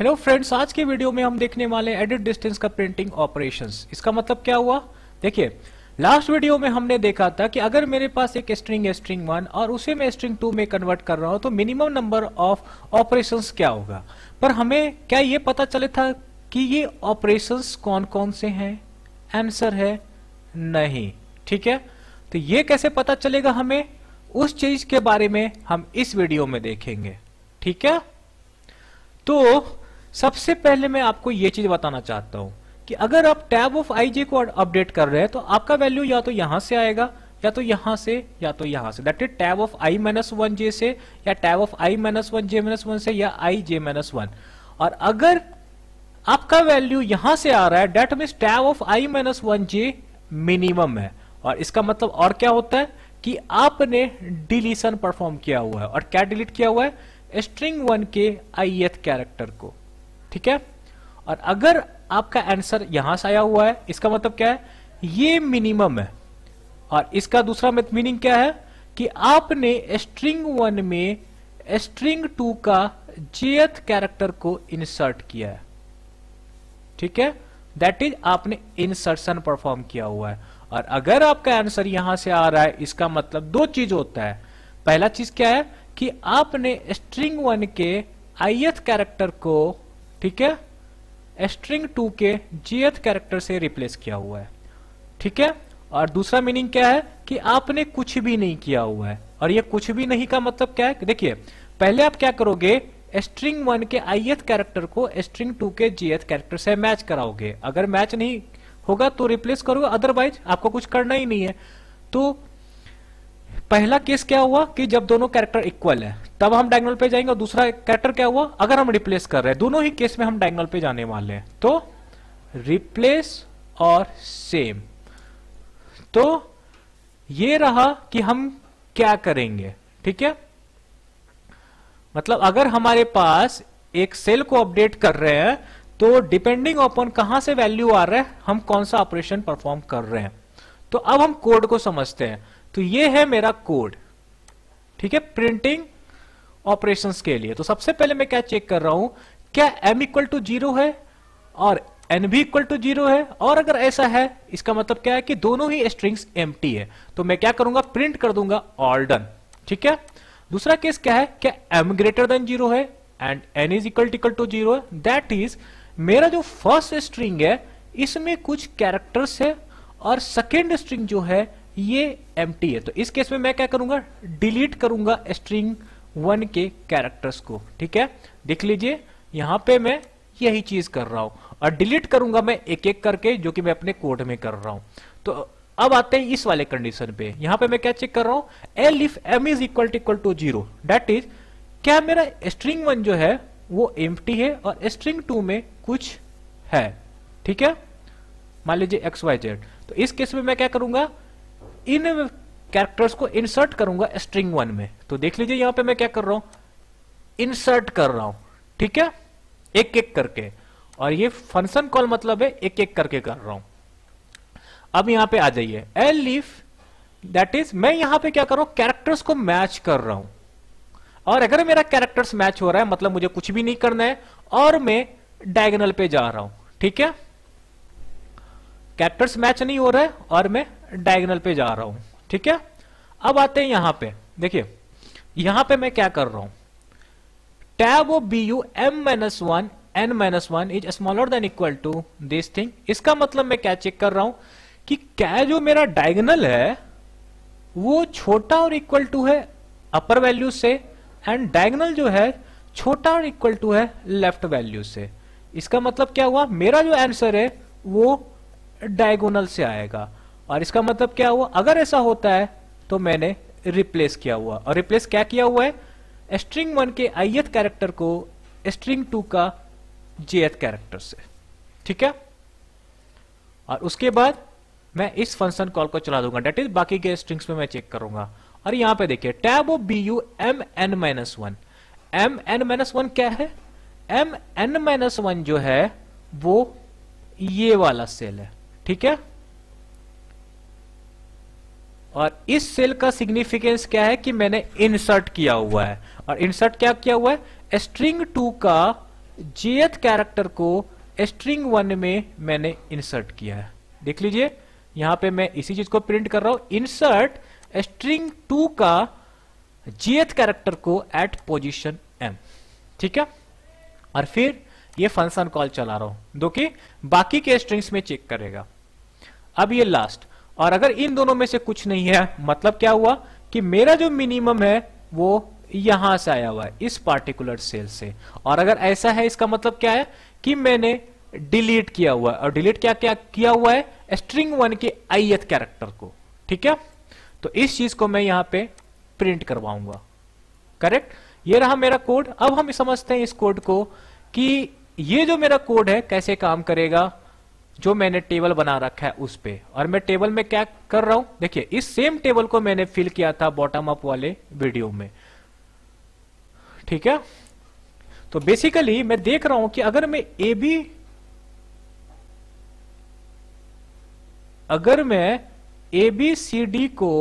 hello friends आज के video में हम देखने वाले एडिट डिस्टेंस का प्रिंटिंग ऑपरेशंस इसका मतलब क्या हुआ देखिए लास्ट वीडियो में हमने देखा था कि अगर मेरे पास एक स्ट्रिंग है स्ट्रिंग वन और उसे मैं स्ट्रिंग टू में कन्वर्ट कर रहा हूं तो मिनिमम नंबर ऑफ ऑपरेशंस क्या होगा पर हमें क्या ये पता चले था कि ये ऑपरेशन कौन कौन से हैं आंसर है नहीं ठीक है तो ये कैसे पता चलेगा हमें उस चीज के बारे में हम इस वीडियो में देखेंगे ठीक है तो सबसे पहले मैं आपको ये चीज बताना चाहता हूं कि अगर आप टैब ऑफ आईजे को अपडेट कर रहे हैं तो आपका वैल्यू या तो यहां से आएगा या तो यहां से या तो यहां से that is tab of I minus one J से या tab of I minus one J minus one से या आई जे माइनस वन और अगर आपका वैल्यू यहां से आ रहा है that mean tab of I minus one J minimum है और इसका मतलब और क्या होता है कि आपने डिलीशन परफॉर्म किया हुआ है और क्या डिलीट किया हुआ है स्ट्रिंग वन के आई कैरेक्टर को ठीक है और अगर आपका आंसर यहां से आया हुआ है इसका मतलब क्या है ये मिनिमम है और इसका दूसरा मीनिंग क्या है कि आपने स्ट्रिंग वन में स्ट्रिंग टू का जेथ कैरेक्टर को इंसर्ट किया है ठीक है दैट इज आपने इंसर्शन परफॉर्म किया हुआ है और अगर आपका आंसर यहां से आ रहा है इसका मतलब दो चीज होता है पहला चीज क्या है कि आपने स्ट्रिंग वन के आईएथ कैरेक्टर को ठीक है स्ट्रिंग टू के जीएथ कैरेक्टर से रिप्लेस किया हुआ है ठीक है और दूसरा मीनिंग क्या है कि आपने कुछ भी नहीं किया हुआ है और ये कुछ भी नहीं का मतलब क्या है देखिए पहले आप क्या करोगे स्ट्रिंग वन के आई एथ कैरेक्टर को स्ट्रिंग टू के जीएथ कैरेक्टर से मैच कराओगे अगर मैच नहीं होगा तो रिप्लेस करोगे अदरवाइज आपको कुछ करना ही नहीं है तो पहला केस क्या हुआ कि जब दोनों कैरेक्टर इक्वल है तब हम डायगोनल पे जाएंगे और दूसरा कैरेक्टर क्या हुआ अगर हम रिप्लेस कर रहे हैं दोनों ही केस में हम डायगोनल पे जाने वाले हैं तो रिप्लेस और सेम तो ये रहा कि हम क्या करेंगे ठीक है मतलब अगर हमारे पास एक सेल को अपडेट कर रहे हैं तो डिपेंडिंग अपॉन कहां से वैल्यू आ रहा है हम कौन सा ऑपरेशन परफॉर्म कर रहे हैं तो अब हम कोड को समझते हैं तो ये है मेरा कोड ठीक है प्रिंटिंग ऑपरेशन के लिए तो सबसे पहले मैं क्या चेक कर रहा हूं क्या एम इक्वल टू जीरो है और एन भी इक्वल टू जीरो है और अगर ऐसा है इसका मतलब क्या है कि दोनों ही स्ट्रिंग्स एम है तो मैं क्या करूंगा प्रिंट कर दूंगा ऑल डन ठीक है दूसरा केस क्या है क्या एम ग्रेटर देन जीरो है and N is equal equal to zero that is मेरा जो फर्स्ट स्ट्रिंग है इसमें कुछ कैरेक्टर्स है और सेकेंड स्ट्रिंग जो है ये एम है तो इस केस में मैं क्या करूंगा डिलीट करूंगा स्ट्रिंग वन के कैरेक्टर्स को ठीक है देख लीजिए यहां पे मैं यही चीज कर रहा हूं और डिलीट करूंगा मैं एक एक करके जो कि मैं अपने कोड में कर रहा हूं तो अब आते हैं इस वाले कंडीशन पे यहां पे मैं क्या चेक कर रहा हूं elif M is equal to equal to zero that is क्या मेरा स्ट्रिंग वन जो है वो एम है और स्ट्रिंग टू में कुछ है ठीक है मान लीजिए एक्स वाई जेड तो इस केस में मैं क्या करूंगा इन कैरेक्टर्स को इंसर्ट करूंगा स्ट्रिंग वन में तो देख लीजिए यहां पे मैं क्या कर रहा हूं इंसर्ट कर रहा हूं ठीक है एक एक करके और ये फंक्शन कॉल मतलब है एक एक करके कर रहा हूं अब यहां पे आ जाइए एल लिफ दैट इज मैं यहां पे क्या कर रहा हूं कैरेक्टर्स को मैच कर रहा हूं और अगर मेरा कैरेक्टर्स मैच हो रहा है मतलब मुझे कुछ भी नहीं करना है और मैं डायगनल पे जा रहा हूं ठीक है कैरेक्टर्स मैच नहीं हो रहा है और मैं डायगनल पे जा रहा हूं ठीक है अब आते हैं यहां पे देखिए यहां पे मैं क्या कर रहा हूं tab of B U M minus one N minus one is smaller than equal to this thing इसका मतलब मैं क्या चेक कर रहा हूं कि क्या जो मेरा डायगनल है वो छोटा और इक्वल टू है अपर वैल्यू से एंड डायगनल जो है छोटा और इक्वल टू है लेफ्ट वैल्यू से इसका मतलब क्या हुआ मेरा जो आंसर है वो डायगोनल से आएगा और इसका मतलब क्या हुआ अगर ऐसा होता है तो मैंने रिप्लेस किया हुआ और रिप्लेस क्या किया हुआ है स्ट्रिंग वन के आईएथ कैरेक्टर को स्ट्रिंग टू का जेएथ कैरेक्टर से ठीक है और उसके बाद मैं इस फंक्शन कॉल को चला दूंगा डेट इज बाकी के स्ट्रिंग्स में मैं चेक करूंगा और यहां पे देखिए tab O B U M N minus one M N minus one क्या है एम एन माइनस वन जो है वो ये वाला सेल है ठीक है और इस सेल का सिग्निफिकेंस क्या है कि मैंने इंसर्ट किया हुआ है और इंसर्ट क्या किया हुआ है स्ट्रिंग टू का जेथ कैरेक्टर को स्ट्रिंग वन में मैंने इंसर्ट किया है देख लीजिए यहां पे मैं इसी चीज को प्रिंट कर रहा हूं इंसर्ट स्ट्रिंग टू का जेथ कैरेक्टर को एट पोजिशन एम ठीक है और फिर ये फंक्शन कॉल चला रहा हूं जो कि बाकी के स्ट्रिंग्स में चेक करेगा अब ये लास्ट और अगर इन दोनों में से कुछ नहीं है मतलब क्या हुआ कि मेरा जो मिनिमम है वो यहां से आया हुआ है इस पार्टिकुलर सेल से और अगर ऐसा है इसका मतलब क्या है कि मैंने डिलीट किया हुआ है और डिलीट क्या क्या किया हुआ है स्ट्रिंग वन के आईएथ कैरेक्टर को ठीक है तो इस चीज को मैं यहां पे प्रिंट करवाऊंगा करेक्ट ये रहा मेरा कोड अब हम समझते हैं इस कोड को कि ये जो मेरा कोड है कैसे काम करेगा जो मैंने टेबल बना रखा है उस पे और मैं टेबल में क्या कर रहा हूं देखिए इस सेम टेबल को मैंने फिल किया था बॉटम अप वाले वीडियो में ठीक है तो बेसिकली मैं देख रहा हूं कि अगर मैं ए बी अगर मैं ए बी सी डी को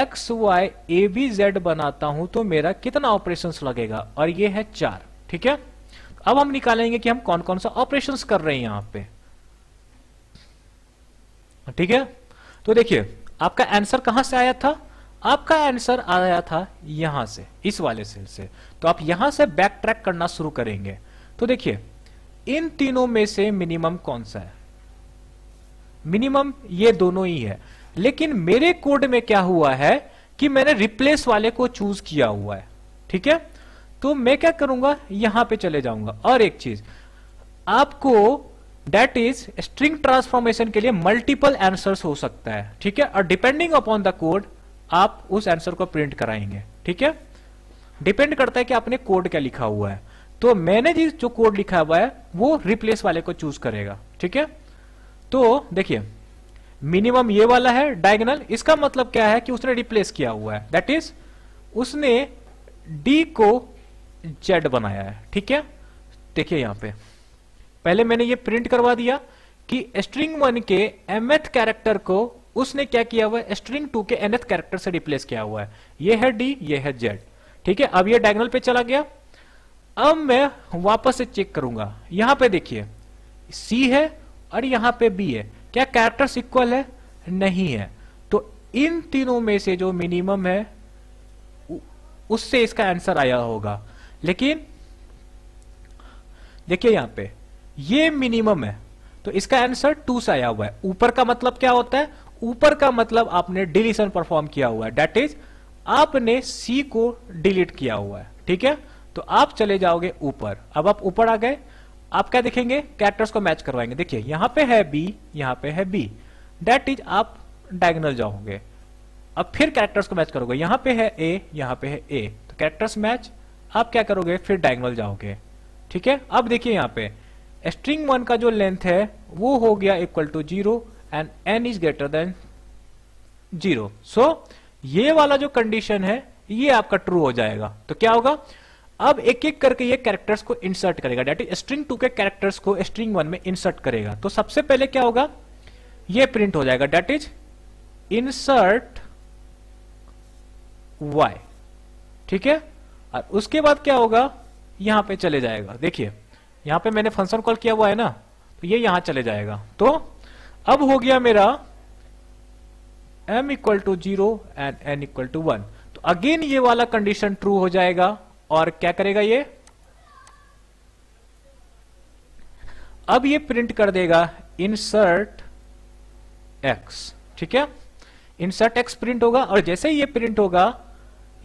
X Y A B Z बनाता हूं तो मेरा कितना ऑपरेशंस लगेगा और ये है चार ठीक है अब हम निकालेंगे कि हम कौन कौन सा ऑपरेशंस कर रहे हैं यहां पे ठीक है तो देखिए आपका आंसर कहां से आया था आपका आंसर आया था यहां से इस वाले सेल से तो आप यहां से बैक ट्रैक करना शुरू करेंगे तो देखिए इन तीनों में से मिनिमम कौन सा है मिनिमम ये दोनों ही है लेकिन मेरे कोड में क्या हुआ है कि मैंने रिप्लेस वाले को चूज किया हुआ है ठीक है तो मैं क्या करूंगा यहां पे चले जाऊंगा और एक चीज आपको डेट इज स्ट्रिंग ट्रांसफॉर्मेशन के लिए मल्टीपल एंसर हो सकता है ठीक है और डिपेंडिंग अपॉन द कोड आप उस आंसर को प्रिंट कराएंगे ठीक है डिपेंड करता है कि आपने कोड क्या लिखा हुआ है तो मैंने जिस जो कोड लिखा हुआ है वो रिप्लेस वाले को चूज करेगा ठीक है तो देखिए मिनिमम ये वाला है डायगनल इसका मतलब क्या है कि उसने रिप्लेस किया हुआ है दैट इज उसने डी को जेड बनाया है ठीक है देखिए यहां पे पहले मैंने ये प्रिंट करवा दिया कि स्ट्रिंग वन के एम कैरेक्टर को उसने क्या किया हुआ है स्ट्रिंग टू के एनएथ कैरेक्टर से रिप्लेस किया हुआ है ये है डी ये है जेड ठीक है अब ये डायगनल पे चला गया अब मैं वापस से चेक करूंगा यहां पे देखिए सी है और यहां पे बी है क्या कैरेक्टर इक्वल है नहीं है तो इन तीनों में से जो मिनिमम है उससे इसका आंसर आया होगा लेकिन देखिए यहां पे ये मिनिमम है तो इसका आंसर टू से आया हुआ है ऊपर का मतलब क्या होता है ऊपर का मतलब आपने डिलीशन परफॉर्म किया हुआ है डेट इज आपने सी को डिलीट किया हुआ है ठीक है तो आप चले जाओगे ऊपर अब आप ऊपर आ गए आप क्या देखेंगे कैरेक्टर्स को मैच करवाएंगे देखिए यहां पे है बी यहां पे है बी डेट इज आप डायगनल जाओगे अब फिर कैरेक्टर्स को मैच करोगे यहां पे है ए यहां पे है ए तो कैरेक्टर्स मैच आप क्या करोगे फिर डायगोनल जाओगे ठीक है अब देखिए यहाँ पे स्ट्रिंग वन का जो लेंथ है वो हो गया equal to zero and N is greater than zero so ये वाला जो कंडीशन है ये आपका ट्रू हो जाएगा तो क्या होगा अब एक एक करके ये कैरेक्टर्स को इंसर्ट करेगा डेट इज स्ट्रिंग टू के कैरेक्टर्स को स्ट्रिंग वन में इंसर्ट करेगा तो सबसे पहले क्या होगा ये प्रिंट हो जाएगा डेट इज इंसर्ट वाई ठीक है और उसके बाद क्या होगा यहां पे चले जाएगा देखिए यहां पे मैंने फंक्शन कॉल किया हुआ है ना तो ये यहां चले जाएगा तो अब हो गया मेरा m equal to zero and n equal to one तो अगेन ये वाला कंडीशन ट्रू हो जाएगा और क्या करेगा ये अब ये प्रिंट कर देगा इंसर्ट x ठीक है इंसर्ट x प्रिंट होगा और जैसे ही ये प्रिंट होगा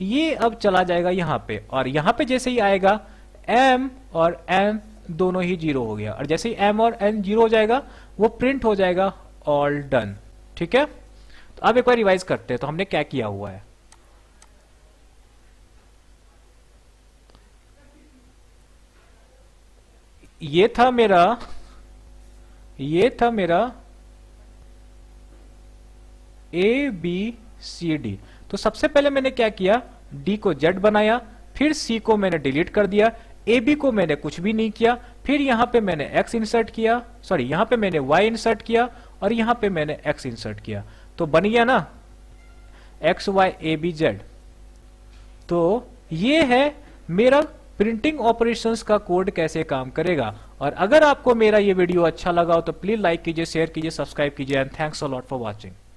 ये अब चला जाएगा यहां पे और यहां पे जैसे ही आएगा एम और n दोनों ही जीरो हो गया और जैसे ही एम और एन जीरो हो जाएगा वो प्रिंट हो जाएगा ऑल डन ठीक है तो अब एक बार रिवाइज करते हैं तो हमने क्या किया हुआ है ये था मेरा ये था मेरा ए बी सी डी तो सबसे पहले मैंने क्या किया डी को जेड बनाया फिर सी को मैंने डिलीट कर दिया ए बी को मैंने कुछ भी नहीं किया फिर यहां पे मैंने एक्स इंसर्ट किया सॉरी यहां पे मैंने वाई इंसर्ट किया और यहां पे मैंने एक्स इंसर्ट किया तो बन गया ना X Y A B Z तो ये है मेरा प्रिंटिंग ऑपरेशंस का कोड कैसे काम करेगा और अगर आपको मेरा ये वीडियो अच्छा लगा हो तो प्लीज लाइक कीजिए शेयर कीजिए सब्सक्राइब कीजिए and thanks a lot for watching